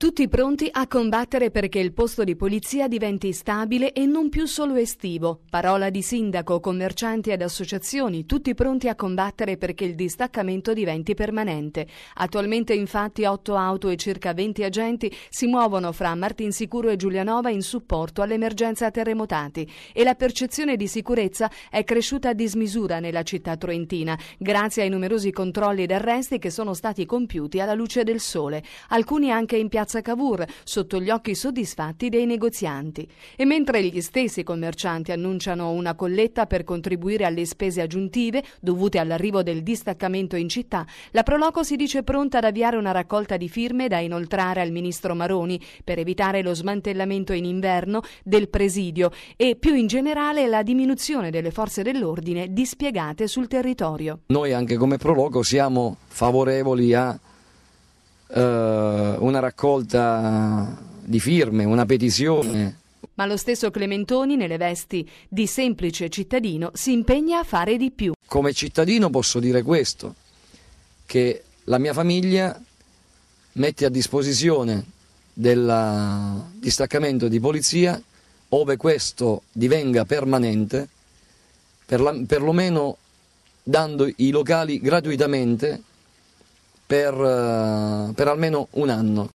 Tutti pronti a combattere perché il posto di polizia diventi stabile e non più solo estivo. Parola di sindaco, commercianti ed associazioni, tutti pronti a combattere perché il distaccamento diventi permanente. Attualmente infatti 8 auto e circa 20 agenti si muovono fra Martinsicuro e Giulianova in supporto all'emergenza terremotati e la percezione di sicurezza è cresciuta a dismisura nella città troentina grazie ai numerosi controlli ed arresti che sono stati compiuti alla luce del sole, alcuni anche in piazza piazza Cavour, sotto gli occhi soddisfatti dei negozianti. E mentre gli stessi commercianti annunciano una colletta per contribuire alle spese aggiuntive dovute all'arrivo del distaccamento in città, la Proloco si dice pronta ad avviare una raccolta di firme da inoltrare al ministro Maroni per evitare lo smantellamento in inverno del presidio e più in generale la diminuzione delle forze dell'ordine dispiegate sul territorio. Noi anche come Proloco siamo favorevoli a eh, una raccolta di firme, una petizione. Ma lo stesso Clementoni, nelle vesti di semplice cittadino, si impegna a fare di più. Come cittadino posso dire questo, che la mia famiglia mette a disposizione del distaccamento di polizia, ove questo divenga permanente, per la, perlomeno dando i locali gratuitamente per, eh, per almeno un anno.